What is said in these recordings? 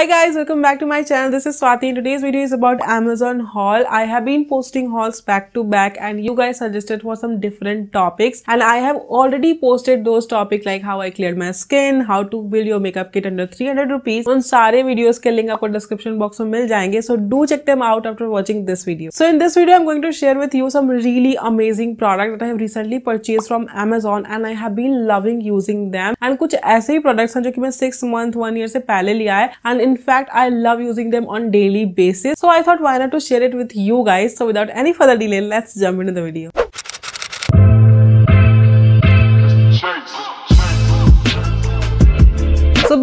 Hi guys, welcome back to my channel. This is Swati. In Today's video is about Amazon haul. I have been posting hauls back to back and you guys suggested for some different topics and I have already posted those topics like how I cleared my skin, how to build your makeup kit under 300 rupees. उन सारे videos के link आपको description box में mil jayenge. So do check them out after watching this video. So in this video, I'm going to share with you some really amazing product that I have recently purchased from Amazon and I have been loving using them. And कुछ ऐसे ही products हैं जो कि मैं 6 month, 1 year से पहले लिया है and in fact i love using them on daily basis so i thought why not to share it with you guys so without any further delay let's jump into the video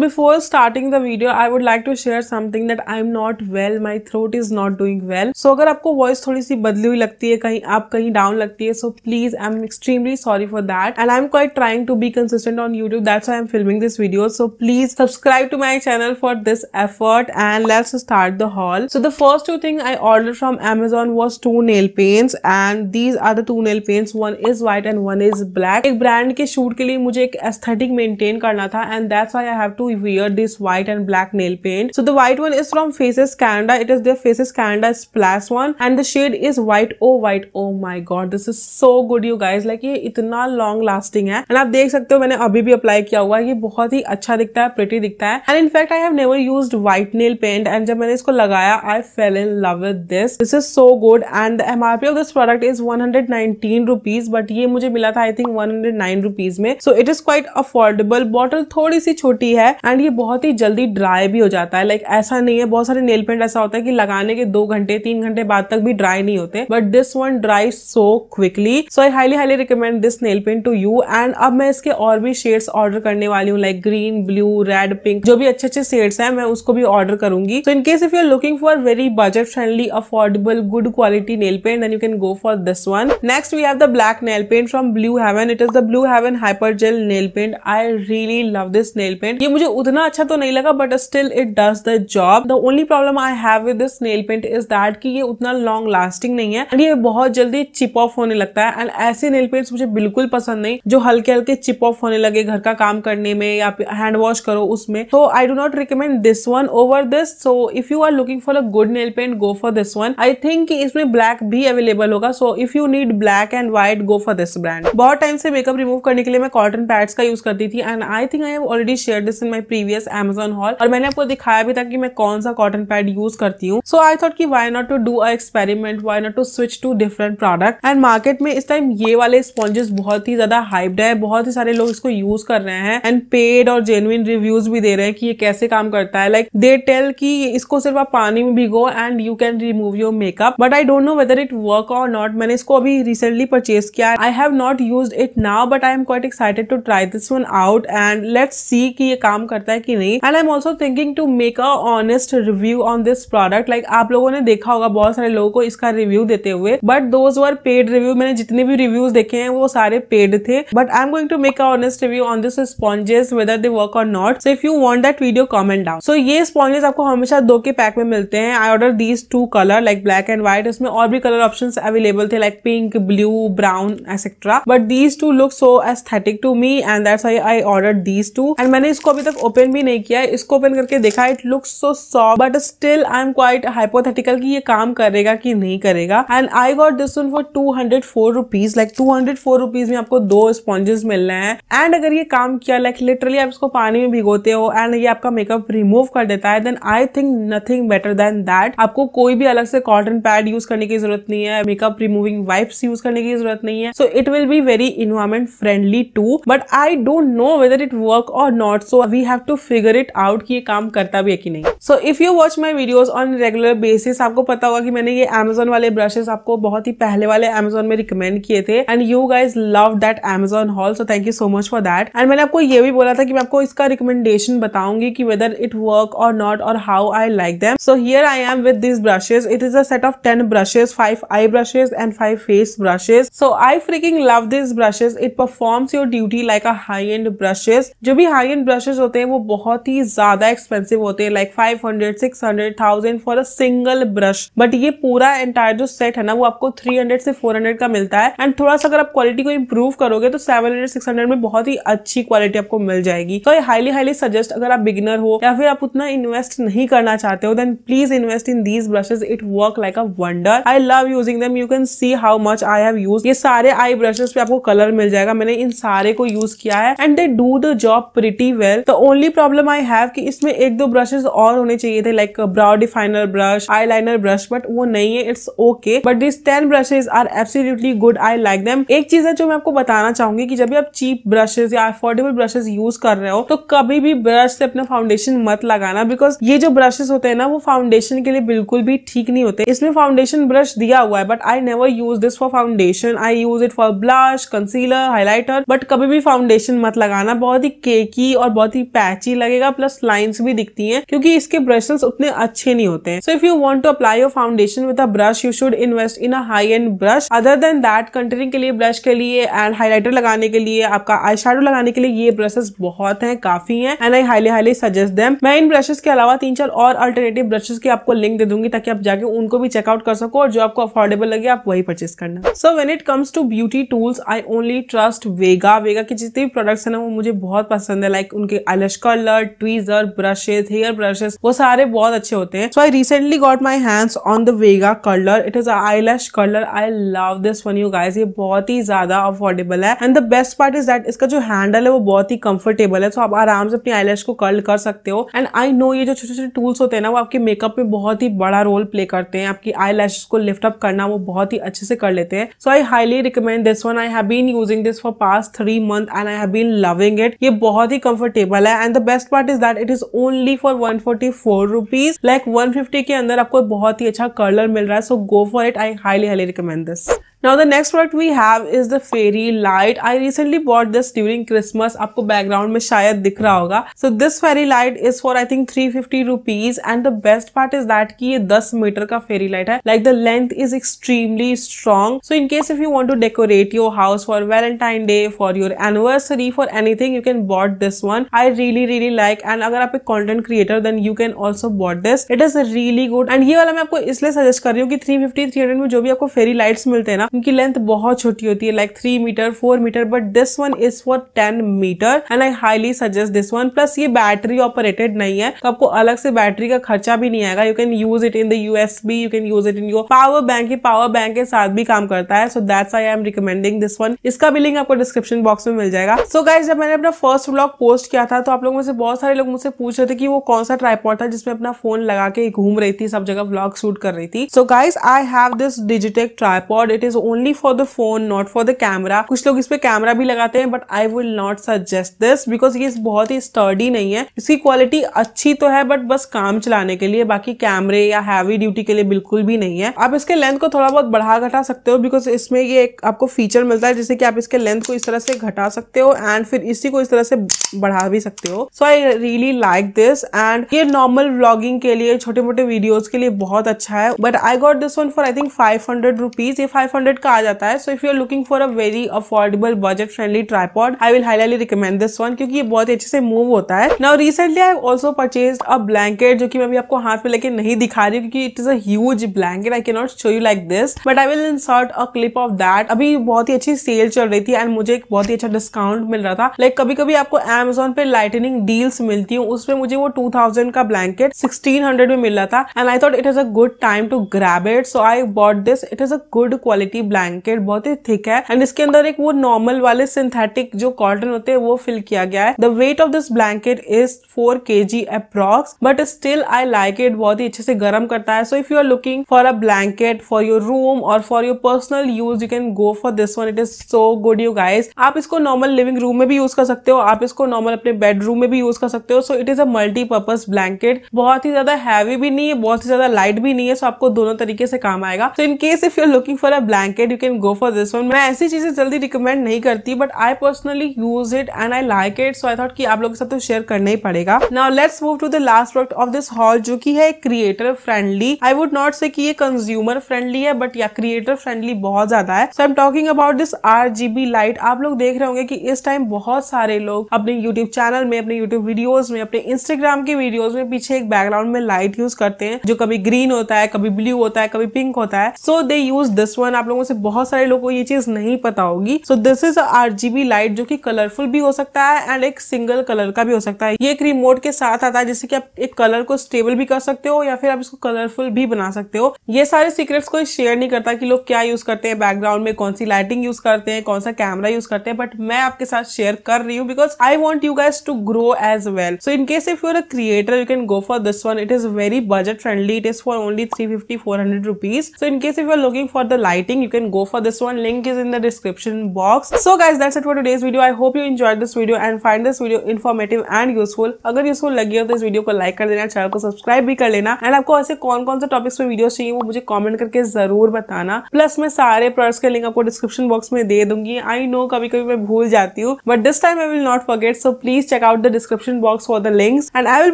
before starting the video, I would like to share something that I'm not well. My throat is not doing well. So अगर आपको voice थोड़ी सी बदली हुई लगती है कहीं आप कहीं डाउन लगती है so please I am extremely sorry for that and I am quite trying to be consistent on YouTube that's I am filming this video so please subscribe to my channel for this effort and let's start the haul so the first two thing I order from Amazon was two nail paints and these are the two nail paints one is white and one is black एक brand के shoot के लिए मुझे एक aesthetic maintain करना था and that's I have to wear this white and black nail paint. So the white one is from Faces Canada. It is their Faces Canada Splash one and the shade is white oh white. Oh my god this is so good you guys. Like ये इतना long lasting है and आप देख सकते हो मैंने अभी भी अप्लाई किया हुआ ये बहुत ही अच्छा दिखता है प्रिटी दिखता है and in fact I have never use white nail paint and जब मैंने इसको लगाया I fell in love with this this is so good and M R P of this product is one hundred nineteen rupees but ये मुझे मिला था I think one hundred nine rupees में so it is quite affordable bottle थोड़ी सी छोटी है and ये बहुत ही जल्दी ड्राई भी हो जाता है लाइक ऐसा नहीं है बहुत सारे नेल पेंट ऐसा होता है कि लगाने के दो घंटे तीन घंटे बाद तक भी ड्राई नहीं होते but this one dry so quickly so I highly highly recommend this nail paint to you and अब मैं इसके और भी शेड्स ऑर्डर करने वाली हूँ like green blue red pink जो भी अच्छे अच्छे शेड्स हैं मैं उसको भी ऑर्डर करूंगी so in case if you are looking for very budget friendly affordable good quality nail paint and you can go for this one next we have the black nail paint from Blue Heaven it is the Blue Heaven hyper gel nail paint I really love this nail paint ये मुझे उतना अच्छा तो नहीं लगा but still it does the job the only problem I have with this nail paint is that कि ये उतना लॉन्ग लास्टिंग नहीं है एंड ये बहुत जल्दी चिप ऑफ होने लगता है एंड ऐसे नेल पेंट्स मुझे बिल्कुल पसंद नहीं जो हल्के हल्के चिप ऑफ होने लगे घर का काम करने में या हैंड वॉश करो उसमें तो I do not recommend this one over this so if you are looking for a good nail paint go for this one I think इसमें ब्लैक भी अवेलेबल होगा so if you need black and white go for this brand बहुत time से makeup remove करने के लिए मैं cotton pads का यूज करती थी and I think I have already share this in my my previous Amazon haul और मैंने आपको दिखाया भी था कि मैं कौन सा कॉटन पैड यूज करती हूँ सो आई थॉट की why not to do a experiment why not to switch to different product and market में इस टाइम ये वाले स्पॉन्जेस बहुत ही ज्यादा हाइप्ड है बहुत ही सारे लोग इसको यूज कर रहे हैं एंड पेड और जेन्युन रिव्यूज भी दे रहे हैं कि ये कैसे काम करता है लाइक दे टेल कि इसको सिर्फ आप पानी में भिगो and you can remove your makeup but I don't know whether it work or not मैंने इसको अभी रिसेंटली परचेज किया I have not use it now but I am quite excited to try this one out and let's see कि ये काम करता है कि नहीं and I am also thinking to make a honest review on this product like आप लोगों ने देखा होगा बहुत सारे लोगों को इसका रिव्यू देते हुए but those were paid review मैंने जितने भी रिव्यूज देखे हैं वो सारे पेड थे but I am going to make a honest review on this sponges whether they work or not so if you want that video comment down so ये sponges आपको हमेशा दो के पैक में मिलते हैं I order these two colour like black and white इसमें और भी कलर ऑप्शन अवेलेबल थे like pink blue brown etcetera but these two look so aesthetic to me and that's I I order these two and मैंने इसको अभी तक मतलब open भी नहीं किया है इसको ओपन करके देखा it looks so soft but still I am quite hypothetical कि ये काम करेगा कि नहीं करेगा and I got this one for two hundred four rupees like two hundred four rupees में आपको दो स्पॉन्जेस मिल रहे हैं एंड अगर ये काम किया लाइक like, लिटरली आप इसको पानी में भिगोते हो एंड ये आपका मेकअप रिमूव कर देता है then I think nothing better than that आपको कोई भी अलग से कॉटन पैड यूज करने की जरूरत नहीं है मेकअप रिमूविंग वाइप्स यूज करने की जरूरत नहीं है so it will be very environment friendly too but I don't know whether it work or not so we we have to figure it out कि ये काम करता भी है कि नहीं so if you watch my videos on regular basis आपको पता होगा कि मैंने ये अमेजोन वाले ब्रशेस आपको बहुत ही पहले वाले अमेजोन में रिकमेंड किए थे and you guys love that Amazon haul so thank you so much for that and मैंने आपको ये भी बोला था कि मैं आपको इसका रिकमेंडेशन बताऊंगी कि whether it work or not और how I like them so here I am with this brushes it is a set of ten brushes five eye brushes and five face brushes so I freaking love this brushes it performs your duty like a high end brushes जो भी high end brushes होते हैं वो बहुत ही ज़्यादा expensive होते हैं like five hundred six hundred thousand for a single brush but ये पूरा एंटायर जो सेट है ना वो आपको थ्री हंड्रेड से फोर हंड्रेड का मिलता है एंड थोड़ा सा अगर आप क्वालिटी को इम्प्रूव करोगे तो सेवन हंड्रेड सिक्स हंड्रेड में बहुत ही अच्छी क्वालिटी आपको मिल जाएगी तो हाईली हाईली सजेस्ट अगर आप बिगिनर हो या फिर आप उतना इन्वेस्ट नहीं करना चाहते हो then please invest in these brushes it work like a wonder I love using them you can see how much I have use ये सारे आई ब्रशेस पे आपको कलर मिल जाएगा मैंने इन सारे को यूज किया है and they do the job pretty well the only problem I have कि इसमें एक दो ब्रशेस और होने चाहिए थे like brow definer brush eyeliner brush but वो नहीं है it's okay but this ten brushes are absolutely good I like them एक चीज है जो मैं आपको बताना चाहूंगी कि जब भी आप चीप ब्रशेज या अफोर्डेबल ब्रशेज यूज कर रहे हो तो कभी भी ब्रश से अपना फाउंडेशन मत लगाना बिकॉज ये जो ब्रशेस होते हैं ना वो फाउंडेशन के लिए बिल्कुल भी ठीक नहीं होते इसमें फाउंडेशन ब्रश दिया हुआ है but I never use this for foundation I use it for blush concealer highlighter but कभी भी फाउंडेशन मत लगाना बहुत ही केकी और बहुत ही पैची लगेगा प्लस लाइन्स भी दिखती है क्योंकि इसके ब्रशेस उतने अच्छे नहीं होते हैं so if you want to apply your foundation with a brush you should invest in a high end brush other than that containing के लिए ब्रश के लिए एंड हाईलाइटर लगाने के लिए आपका आई लगाने के लिए ये ब्रशेस बहुत है काफी है and I highly highly suggest them मैं इन ब्रशेस के अलावा तीन चार और अल्टरनेटिव ब्रशेस की आपको लिंक दे दूंगी ताकि आप जाके उनको भी चेकआउट कर सको और जो आपको अफोर्डेबल लगे आप वही परचेस करना so when it comes to beauty tools I only trust Vega Vega के जितने भी प्रोडक्ट्स है ना वो मुझे बहुत पसंद है लाइक like, उनके eye stylish curler tweezer brushes hair brushes वो सारे बहुत अच्छे होते हैं so I recently got my hands on the Vega curler it is eye curler I love this one you guys ये बहुत ही ज्यादा अफोर्डेबल है and the best part is that इसका जो हैंडल है वो बहुत ही कंफर्टेबल है सो so आप आराम से अपनी आई को कर्ल कर सकते हो एंड आई नो ये जो छोटे छोटे टूल्स होते हैं ना वो आपके मेकअप में बहुत ही बड़ा रोल प्ले करते हैं आपकी आई को लिफ्ट अप करना वो बहुत ही अच्छे से कर लेते हैं so I highly recommend this one I have been using this for past three month and I have been loving it ये बहुत ही कंफर्टेबल है वाला है and the best part is that it is only for one forty four rupees like one fifty के अंदर आपको बहुत ही अच्छा कलर मिल रहा है so go for it I highly highly recommend this Now the next product we have is the fairy light. I recently bought this during Christmas. आपको background में शायद दिख रहा होगा. So this fairy light is for I think 350 rupees and the best part is that कि ये 10 meter का fairy light है. Like the length is extremely strong. So in case if you want to decorate your house for Valentine Day, for your anniversary, for anything, you can bought this one. I really really like and अगर आप एक content creator then you can also bought this. It is really good and ये वाला मैं आपको इसलिए suggest कर रही हूँ कि 350 300 में जो भी आपको fairy lights मिलते हैं ना जाएगा क्योंकि लेंथ बहुत छोटी होती है like three metre four metre but this one is for ten metre and I highly suggest this one plus ये बैटरी ऑपरेटेड नहीं है तो आपको अलग से बैटरी का खर्चा भी नहीं आएगा you can use it in the B you can use it in your power bank power bank के साथ भी काम करता है so that's I am recommending this one इसका भी लिंक आपको डिस्क्रिप्शन बॉक्स में मिल जाएगा सो so गाइज जब मैंने अपना फर्स्ट ब्लॉग पोस्ट किया था तो आप लोगों से बहुत सारे लोग मुझसे पूछ रहे थे कि वो कौन सा ट्राईपॉड था जिसमें अपना फोन लगा के घूम रही थी सब जगह ब्लॉग शूट कर रही थी so guys I have this Digitek tripod it is only for the phone not for the camera कुछ लोग इस पे कैमरा भी लगाते हैं but I will not suggest this because ये बहुत ही स्टर्डी नहीं है इसकी क्वालिटी अच्छी तो है बट बस काम चलाने के लिए बाकी कैमरे या हैवी ड्यूटी के लिए बिल्कुल भी नहीं है आप इसके लेंथ को थोड़ा बहुत बढ़ा घटा सकते हो बिकॉज इसमें ये एक आपको फीचर मिलता है जिससे कि आप इसके लेंथ को इस तरह से घटा सकते हो एंड फिर इसी को इस तरह से बढ़ा भी सकते हो so I really like this and ये नॉर्मल व्लॉगिंग के लिए छोटे मोटे वीडियोज के लिए बहुत अच्छा है but I got this one for I think five hundred rupees ये फाइव हंड्रेड का आ जाता है so if you are looking for a very affordable budget friendly tripod I will highly recommend this one क्योंकि ये बहुत अच्छे से मूव होता है now recently I also purchase a blanket जो कि मैं अभी आपको हाथ में लेके नहीं दिखा रही हूँ क्योंकि it is as blanket I can not show you like this but I will insert a clip of that अभी बहुत ही अच्छी सेल चल रही थी एंड मुझे एक बहुत ही अच्छा डिस्काउंट मिल रहा था लाइक like, कभी कभी आपको एमेजोन पे लाइटनिंग डील्स मिलती हूँ उसमें मुझे वो टू थाउजेंड का ब्लैंकेट सिक्सटीन हंड्रेड में मिल रहा था and I thought it is a good time to grab it so I bought this it is a good quality quality blanket बहुत ही थिक है एंड इसके अंदर एक वो नॉर्मल वाले सिंथेटिक जो कॉटन होते हैं वो फिल किया गया है the weight of this blanket is four K G approx but still I like it बहुत ही अच्छे से गर्म करता है so if you are looking for a blanket for your room or for your personal use you can go for this one it is so good you guys आप इसको normal living room में भी use कर सकते हो आप इसको normal अपने बेडरूम में भी यूज कर सकते हो so it is a multipurpose blanket बहुत ही ज्यादा हैवी भी नहीं है बहुत ही ज्यादा लाइट भी नहीं है सो so आपको दोनों तरीके से काम आएगा so in case if you are looking for a blank blanket you can go for this one मैं ऐसी चीज़ें जल्दी रिकमेंड नहीं करती but I personally use it and I like it so I thought कि आप लोगों के साथ तो शेयर करना ही पड़ेगा now let's move to the last product of this haul जो कि है creator friendly I would not say कि ये कंज्यूमर फ्रेंडली है बट या क्रिएटर फ्रेंडली बहुत ज्यादा है so I am talking about this R light आप लोग देख रहे होंगे कि इस टाइम बहुत सारे लोग अपने यूट्यूब चैनल में अपने यूट्यूब वीडियोज में अपने इंस्टाग्राम के वीडियोज में पीछे एक बैकग्राउंड में लाइट यूज करते हैं जो कभी ग्रीन होता है कभी ब्लू होता है कभी पिंक होता है so they use this one आप लोग लोगों से बहुत सारे लोगों को ये चीज नहीं पता होगी so this is R GB light जो कि कलरफुल भी हो सकता है एंड एक सिंगल कलर का भी हो सकता है ये एक रिमोट के साथ आता है जिससे कि आप एक कलर को स्टेबल भी कर सकते हो या फिर आप इसको कलरफुल भी बना सकते हो ये सारे सीक्रेट्स कोई शेयर नहीं करता कि लोग क्या यूज करते हैं बैकग्राउंड में कौन सी लाइटिंग यूज करते हैं कौन सा कैमरा यूज करते हैं बट मैं आपके साथ शेयर कर रही हूँ because I want you guys to grow as well so in case if you're a creator you can go for this one it is very budget friendly it is for only three fifty four hundred rupees so in case if you're looking for the lighting you can go for this one link is in the description box so guys that's it for today's video i hope you enjoyed this video and find this video informative and useful अगर useful लगी हो तो इस video को like कर देना channel को subscribe भी कर लेना एंड आपको ऐसे कौन कौन से टॉपिक्स में वीडियो चाहिए वो मुझे कॉमेंट करके जरूर बताना प्लस मैं सारे प्रोडक्ट्स के लिंक आपको डिस्क्रिप्शन बॉक्स में दे दूंगी आई नो कभी कभी मैं भूल जाती हूँ but this time I will not forget so please check out the description box for the links and I will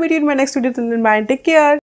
meet you in my next video take care